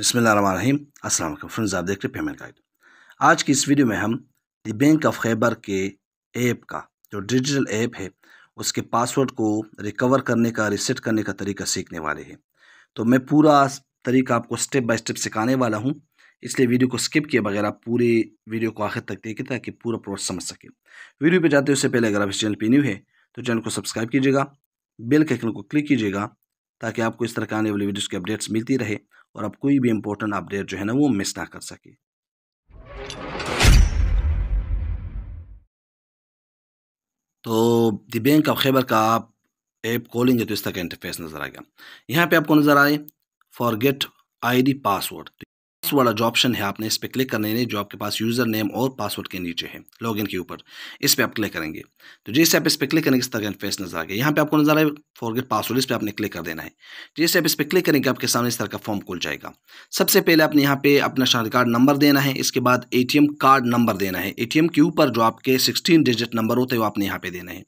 बसमिल अस्सलाम फ्रेंड्स आप देख रहे हैं पेमेंट गाइड आज की इस वीडियो में हम दी बैंक ऑफ खैबर के ऐप का जो डिजिटल ऐप है उसके पासवर्ड को रिकवर करने का रिसेट करने का तरीका सीखने वाले हैं तो मैं पूरा तरीका आपको स्टेप बाय स्टेप सिखाने वाला हूँ इसलिए वीडियो को स्किप किए बगैर आप पूरे वीडियो को आखिर तक देखें ताकि पूरा प्रोसेस समझ सके वीडियो पर जाते उससे पहले अगर आप इस चैनल पर न्यू है तो चैनल को सब्सक्राइब कीजिएगा बेल के आइकन को क्लिक कीजिएगा ताकि आपको इस तरह के आने वाली वीडियोस के अपडेट्स मिलती रहे और आप कोई भी इंपॉर्टेंट अपडेट जो है ना वो मिस ना कर सके तो दी बैंक ऑफ खैबर का आप ऐप खोलेंगे तो इस तरह का इंटरफेस नज़र आएगा यहाँ पे आपको नज़र आए फॉरगेट आईडी पासवर्ड जॉब्स वाला जो ऑप्शन है आपने इस पर क्लिक करने नहीं जो आपके पास यूज़र नेम और पासवर्ड के नीचे है लॉगिन के ऊपर इस पर आप क्लिक करेंगे तो जैसे आप इस पर क्लिक करेंगे इस तरह का नजर आ गया यहाँ पे आपको नजर आए फॉरगेट पासवर्ड इस पर आपने क्लिक कर देना है जैसे आप इस पर क्लिक करेंगे आपके सामने इस तरह का फॉर्म खुल जाएगा सबसे पहले आपने यहाँ पे अपना शान कार्ड नंबर देना है इसके बाद ए कार्ड नंबर देना है ए के ऊपर जो आपके सिक्सटीन डिजिट नंबर होते हैं वो आपने यहाँ पर देना है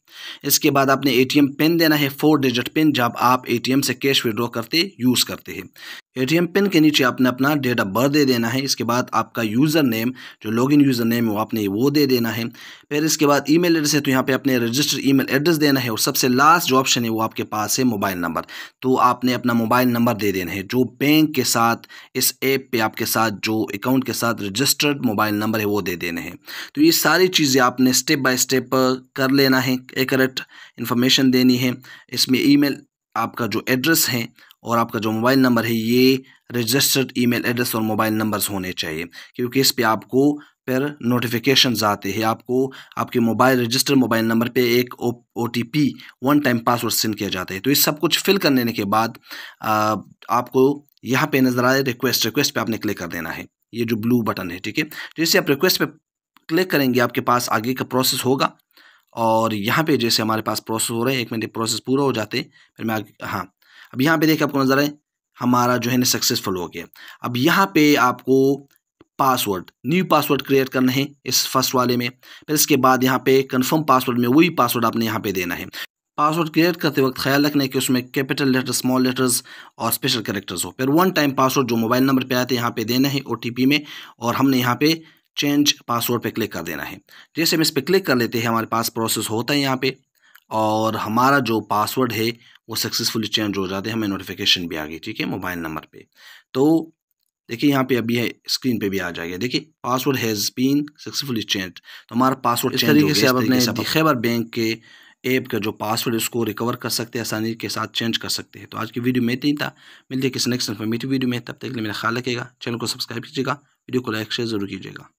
इसके बाद आपने ए पिन देना है फोर डिजिट पिन जब आप ए से कैश विड्रॉ करते यूज़ करते हैं एटीएम पिन के नीचे आपने अपना डेट ऑफ बर्थ दे देना है इसके बाद आपका यूज़र नेम जो लॉगिन यूज़र नेम है वो आपने वो दे देना है फिर इसके बाद ईमेल एड्रेस है तो यहाँ पे अपने रजिस्टर्ड ईमेल एड्रेस देना है और सबसे लास्ट जो ऑप्शन है वो आपके पास है मोबाइल नंबर तो आपने अपना मोबाइल नंबर दे देना है जो बैंक के साथ इस ऐप पर आपके साथ जो अकाउंट के साथ रजिस्टर्ड मोबाइल नंबर है वो दे देने हैं तो ये सारी चीज़ें आपने स्टेप बाय स्टेप कर लेना है करेक्ट इन्फॉर्मेशन देनी है इसमें ई आपका जो एड्रेस है और आपका जो मोबाइल नंबर है ये रजिस्टर्ड ईमेल एड्रेस और मोबाइल नंबर्स होने चाहिए क्योंकि इस पे आपको फिर नोटिफिकेशन आते हैं आपको आपके मोबाइल रजिस्टर्ड मोबाइल नंबर पे एक O T P one time password send किया जाता है तो ये सब कुछ फिल कर लेने के बाद आ, आपको यहाँ पे नज़र आए रिक्वेस्ट रिक्वेस्ट पे आपने क्लिक कर देना है ये जो ब्लू बटन है ठीक है जैसे तो आप रिक्वेस्ट पे क्लिक करेंगे आपके पास आगे का प्रोसेस होगा और यहाँ पे जैसे हमारे पास प्रोसेस हो रहे हैं एक मिनट प्रोसेस पूरा हो जाते फिर मैं हाँ अब यहाँ पे देखिए आपको नज़र आए हमारा जो है ना सक्सेसफुल हो गया अब यहाँ पे आपको पासवर्ड न्यू पासवर्ड क्रिएट करना है इस फर्स्ट वाले में फिर इसके बाद यहाँ पे कन्फर्म पासवर्ड में वही पासवर्ड आपने यहाँ पे देना है पासवर्ड क्रिएट करते वक्त ख्याल रखना है कि उसमें कैपिटल लेटर स्मॉल लेटर्स और स्पेशल करेक्टर्स हो फिर वन टाइम पासवर्ड जो मोबाइल नंबर पे आते हैं यहाँ पे देना है ओ में और हमने यहाँ पे चेंज पासवर्ड पे क्लिक कर देना है जैसे हम इस पर क्लिक कर लेते हैं हमारे पास प्रोसेस होता है यहाँ पे और हमारा जो पासवर्ड है वो सक्सेसफुली चेंज हो जाते हैं हमें नोटिफिकेशन भी आ गई ठीक है मोबाइल नंबर पे तो देखिए यहाँ पे अभी है स्क्रीन पे भी आ जाएगा देखिए password has been successfully change तो हमारा पासवर्ड इस तरीके से आप अपने खैबर बैंक के ऐप का जो पासवर्ड उसको रिकवर कर सकते हैं आसानी के साथ चेंज कर सकते हैं तो आज की वीडियो में इतनी था मिलते हैं किसी नेक्स्ट इन्फॉर्मेटिव वीडियो में तब तक के लिए मेरा ख्याल रखेगा चैनल को सब्सक्राइब कीजिएगा वीडियो को लाइक शेयर जरूर कीजिएगा